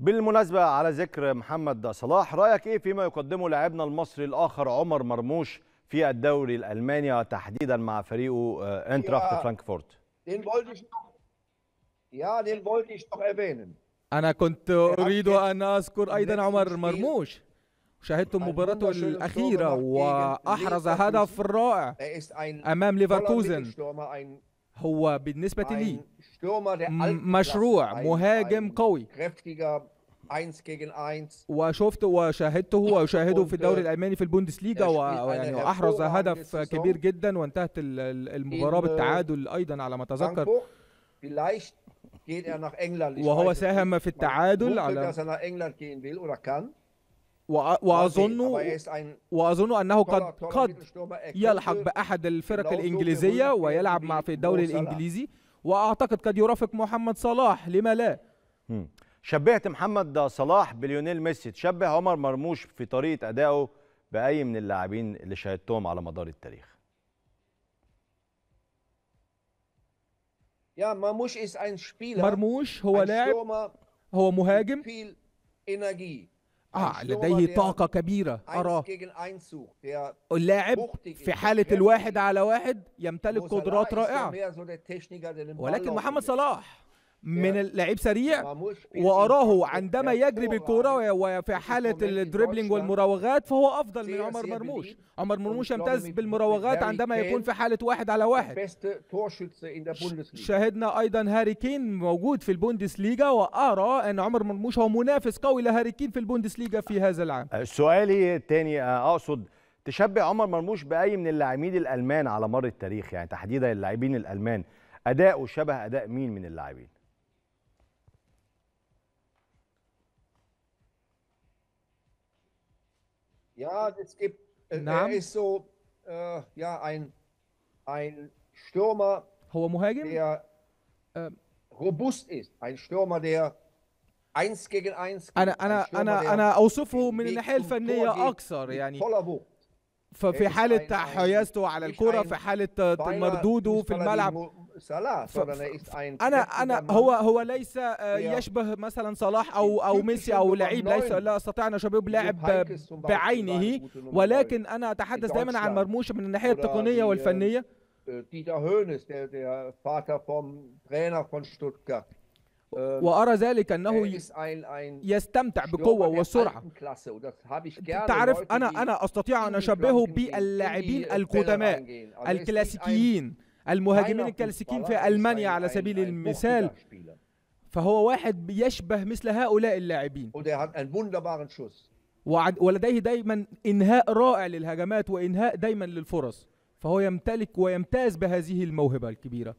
بالمناسبة على ذكر محمد صلاح رأيك إيه فيما يقدمه لاعبنا المصري الآخر عمر مرموش في الدوري الألماني وتحديدا مع فريقه انتراخت آه، فرانكفورت أنا كنت أريد أن أذكر أيضا عمر مرموش شاهدت مباراته الأخيرة وأحرز هدف رائع إيه، أمام ليفركوزن هو بالنسبة لي مشروع مهاجم قوي وشفت وشاهدته وشاهده في الدوري äh, الالماني في ليجا er ويعني احرز هدف كبير جدا وانتهت المباراه äh, بالتعادل ايضا على ما اتذكر er وهو ساهم في التعادل على واظن واظن er انه قد قد er يلحق باحد الفرق الانجليزيه ويلعب مع في الدوري الانجليزي واعتقد قد يرافق محمد صلاح لما لا شبهت محمد صلاح بليونيل ميسي تشبه عمر مرموش في طريقه ادائه باي من اللاعبين اللي شاهدتهم على مدار التاريخ مرموش هو لاعب هو مهاجم آه لديه طاقة كبيرة أراه اللاعب في حالة الواحد على واحد يمتلك قدرات رائعة ولكن محمد صلاح من اللعيب سريع واراه عندما يجري بالكوره وفي حاله الدريبلينج والمراوغات فهو افضل من عمر مرموش عمر مرموش يمتاز بالمراوغات عندما يكون في حاله واحد على واحد شاهدنا ايضا هاري كين موجود في ليجا وارى ان عمر مرموش هو منافس قوي لهاري كين في ليجا في هذا العام سؤالي الثاني اقصد تشبه عمر مرموش باي من اللاعبين الالمان على مر التاريخ يعني تحديدا اللاعبين الالمان اداؤه شبه اداء مين من اللاعبين Ja, es gibt, نعم. er ist so, äh, ja, ein, ein Stürmer, der äh. robust ist. Ein Stürmer, der eins gegen eins انا انا انا انا اوصفه من الناحيه الفنيه اكثر يعني voller Wucht. ففي er حاله حيازته على الكره في حاله مردوده في الملعب صلاح ف... انا انا هو هو ليس آه، يشبه مثلا صلاح او او ميسي او لعيب ليس لا استطيع ان اشبهه بلاعب بعينه ولكن انا اتحدث دائما عن مرموش من الناحيه التقنيه والفنيه وأرى ذلك أنه er يستمتع بقوة وسرعة تعرف أنا أنا أستطيع أن أشبهه باللاعبين القدماء er الكلاسيكيين المهاجمين الكلاسيكيين في ألمانيا على سبيل المثال فهو واحد يشبه مثل هؤلاء اللاعبين er ولديه دايما إنهاء رائع للهجمات وإنهاء دايما للفرص فهو يمتلك ويمتاز بهذه الموهبة الكبيرة